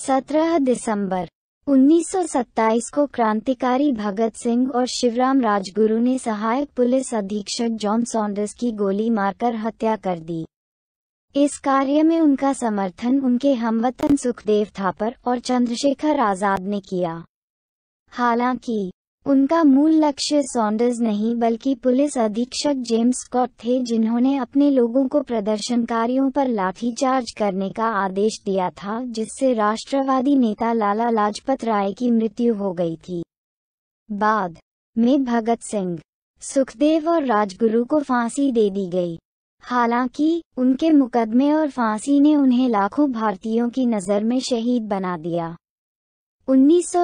17 दिसंबर 1927 को क्रांतिकारी भगत सिंह और शिवराम राजगुरु ने सहायक पुलिस अधीक्षक जॉन सॉन्डर्स की गोली मारकर हत्या कर दी इस कार्य में उनका समर्थन उनके हमवतन सुखदेव थापर और चंद्रशेखर आजाद ने किया हालांकि उनका मूल लक्ष्य सॉन्डर्स नहीं बल्कि पुलिस अधीक्षक जेम्स स्कॉट थे जिन्होंने अपने लोगों को प्रदर्शनकारियों पर लाठीचार्ज करने का आदेश दिया था जिससे राष्ट्रवादी नेता लाला लाजपत राय की मृत्यु हो गई थी बाद में भगत सिंह सुखदेव और राजगुरु को फांसी दे दी गई हालांकि उनके मुकदमे और फांसी ने उन्हें लाखों भारतीयों की नज़र में शहीद बना दिया उन्नीस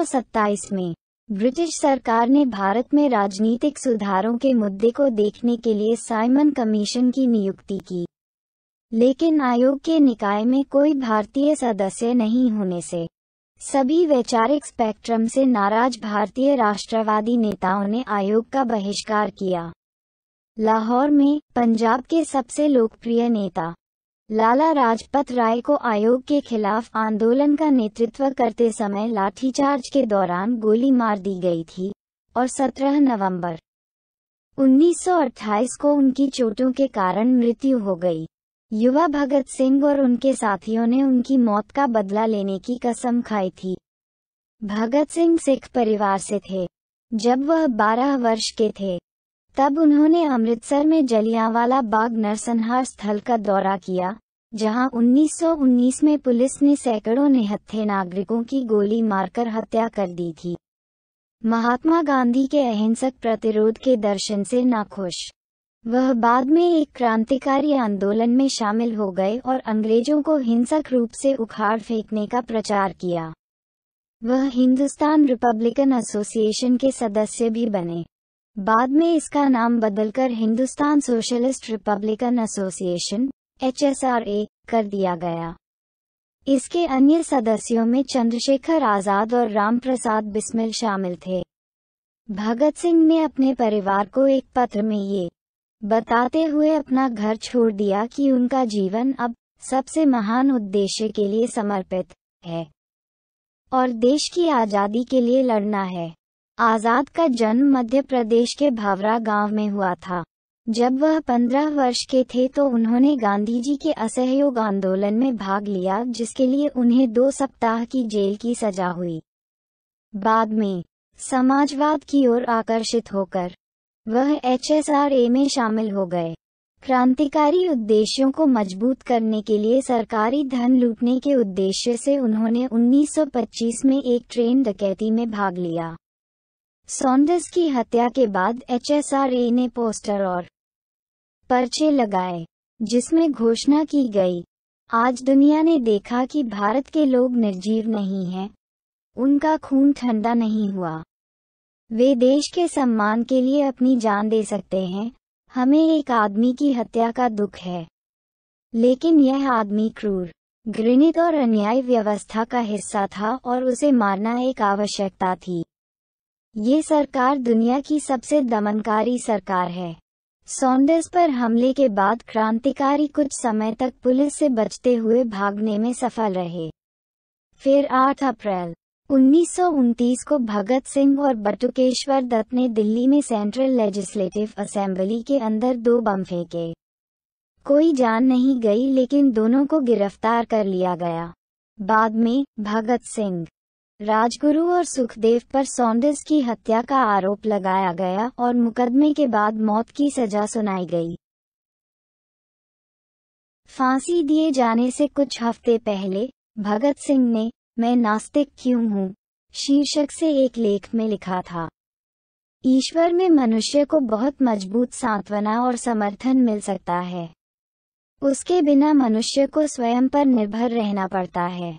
में ब्रिटिश सरकार ने भारत में राजनीतिक सुधारों के मुद्दे को देखने के लिए साइमन कमीशन की नियुक्ति की लेकिन आयोग के निकाय में कोई भारतीय सदस्य नहीं होने से सभी वैचारिक स्पेक्ट्रम से नाराज भारतीय राष्ट्रवादी नेताओं ने आयोग का बहिष्कार किया लाहौर में पंजाब के सबसे लोकप्रिय नेता लाला राजपत राय को आयोग के खिलाफ आंदोलन का नेतृत्व करते समय लाठीचार्ज के दौरान गोली मार दी गई थी और 17 नवंबर 1928 को उनकी चोटों के कारण मृत्यु हो गई युवा भगत सिंह और उनके साथियों ने उनकी मौत का बदला लेने की कसम खाई थी भगत सिंह सिख परिवार से थे जब वह 12 वर्ष के थे तब उन्होंने अमृतसर में जलियांवाला बाग नरसंहार स्थल का दौरा किया जहां 1919 में पुलिस ने सैकड़ों निहत्थे नागरिकों की गोली मारकर हत्या कर दी थी महात्मा गांधी के अहिंसक प्रतिरोध के दर्शन से नाखुश वह बाद में एक क्रांतिकारी आंदोलन में शामिल हो गए और अंग्रेजों को हिंसक रूप से उखाड़ फेंकने का प्रचार किया वह हिंदुस्तान रिपब्लिकन एसोसिएशन के सदस्य भी बने बाद में इसका नाम बदलकर Hindustan socialist republican association H कर दिया गया इसके अन्य सदस्यों में चंद्रशेखर आजाद और रामप्रसाद बिस्मिल शामिल थे भगत सिंह ने अपने परिवार को एक पत्र में ये बताते हुए अपना घर छोड़ दिया कि उनका जीवन अब सबसे महान उद्देश्य के लिए समर्पित है और देश की आजादी के लिए लड़ना है आजाद का जन्म मध्य प्रदेश के भावरा गांव में हुआ था जब वह पंद्रह वर्ष के थे तो उन्होंने गांधी जी के असहयोग आंदोलन में भाग लिया जिसके लिए उन्हें दो सप्ताह की जेल की सजा हुई बाद में समाजवाद की ओर आकर्षित होकर वह एच में शामिल हो गए क्रांतिकारी उद्देश्यों को मजबूत करने के लिए सरकारी धन लूटने के उद्देश्य से उन्होंने 1925 में एक ट्रेन डकैती में भाग लिया सॉन्डर्स की हत्या के बाद एचएसआरए ने पोस्टर और पर्चे लगाए जिसमें घोषणा की गई आज दुनिया ने देखा कि भारत के लोग निर्जीव नहीं हैं उनका खून ठंडा नहीं हुआ वे देश के सम्मान के लिए अपनी जान दे सकते हैं हमें एक आदमी की हत्या का दुख है लेकिन यह आदमी क्रूर घृणित और अन्याय व्यवस्था का हिस्सा था और उसे मारना एक आवश्यकता थी ये सरकार दुनिया की सबसे दमनकारी सरकार है सौंडर्स पर हमले के बाद क्रांतिकारी कुछ समय तक पुलिस से बचते हुए भागने में सफल रहे फिर 8 अप्रैल उन्नीस को भगत सिंह और बटुकेश्वर दत्त ने दिल्ली में सेंट्रल लेजिस्लेटिव असेंबली के अंदर दो बम फेंके कोई जान नहीं गई लेकिन दोनों को गिरफ्तार कर लिया गया बाद में भगत सिंह राजगुरु और सुखदेव पर सौंडस की हत्या का आरोप लगाया गया और मुकदमे के बाद मौत की सजा सुनाई गई फांसी दिए जाने से कुछ हफ्ते पहले भगत सिंह ने मैं नास्तिक क्यों हूँ शीर्षक से एक लेख में लिखा था ईश्वर में मनुष्य को बहुत मजबूत सांत्वना और समर्थन मिल सकता है उसके बिना मनुष्य को स्वयं पर निर्भर रहना पड़ता है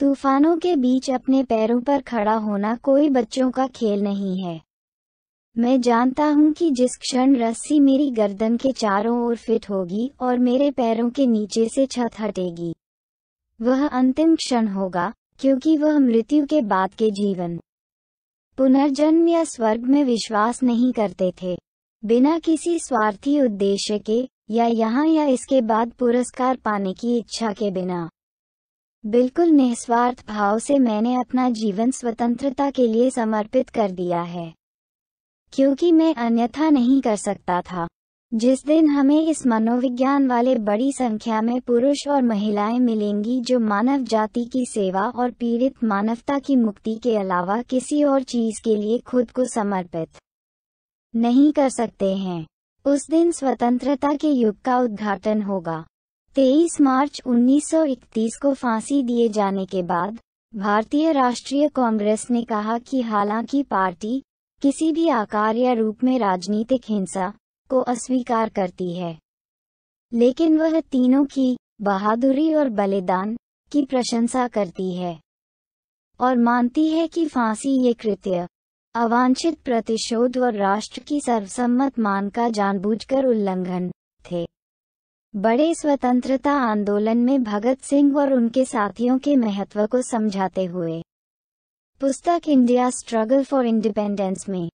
तूफानों के बीच अपने पैरों पर खड़ा होना कोई बच्चों का खेल नहीं है मैं जानता हूँ कि जिस क्षण रस्सी मेरी गर्दन के चारों ओर फिट होगी और मेरे पैरों के नीचे से छत हटेगी वह अंतिम क्षण होगा क्योंकि वह मृत्यु के बाद के जीवन पुनर्जन्म या स्वर्ग में विश्वास नहीं करते थे बिना किसी स्वार्थी उद्देश्य के या यहाँ या इसके बाद पुरस्कार पाने की इच्छा के बिना बिल्कुल निस्वार्थ भाव से मैंने अपना जीवन स्वतंत्रता के लिए समर्पित कर दिया है क्योंकि मैं अन्यथा नहीं कर सकता था जिस दिन हमें इस मनोविज्ञान वाले बड़ी संख्या में पुरुष और महिलाएं मिलेंगी जो मानव जाति की सेवा और पीड़ित मानवता की मुक्ति के अलावा किसी और चीज के लिए खुद को समर्पित नहीं कर सकते हैं उस दिन स्वतंत्रता के युग का उद्घाटन होगा 23 मार्च 1931 को फांसी दिए जाने के बाद भारतीय राष्ट्रीय कांग्रेस ने कहा कि हालांकि पार्टी किसी भी आकार या रूप में राजनीतिक हिंसा को अस्वीकार करती है लेकिन वह तीनों की बहादुरी और बलिदान की प्रशंसा करती है और मानती है कि फांसी ये कृत्य अवांछित प्रतिशोध और राष्ट्र की सर्वसम्मत मान का जानबूझकर उल्लंघन थे बड़े स्वतंत्रता आंदोलन में भगत सिंह और उनके साथियों के महत्व को समझाते हुए पुस्तक इंडिया स्ट्रगल फॉर इंडिपेंडेंस में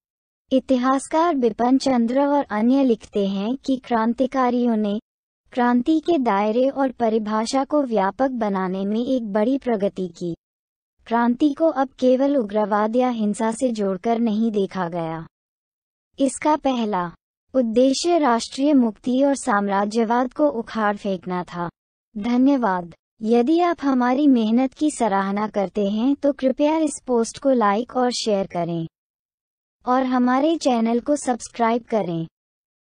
इतिहासकार बिपन चंद्र और अन्य लिखते हैं कि क्रांतिकारियों ने क्रांति के दायरे और परिभाषा को व्यापक बनाने में एक बड़ी प्रगति की क्रांति को अब केवल उग्रवाद या हिंसा से जोड़कर नहीं देखा गया इसका पहला उद्देश्य राष्ट्रीय मुक्ति और साम्राज्यवाद को उखाड़ फेंकना था धन्यवाद यदि आप हमारी मेहनत की सराहना करते हैं तो कृपया इस पोस्ट को लाइक और शेयर करें और हमारे चैनल को सब्सक्राइब करें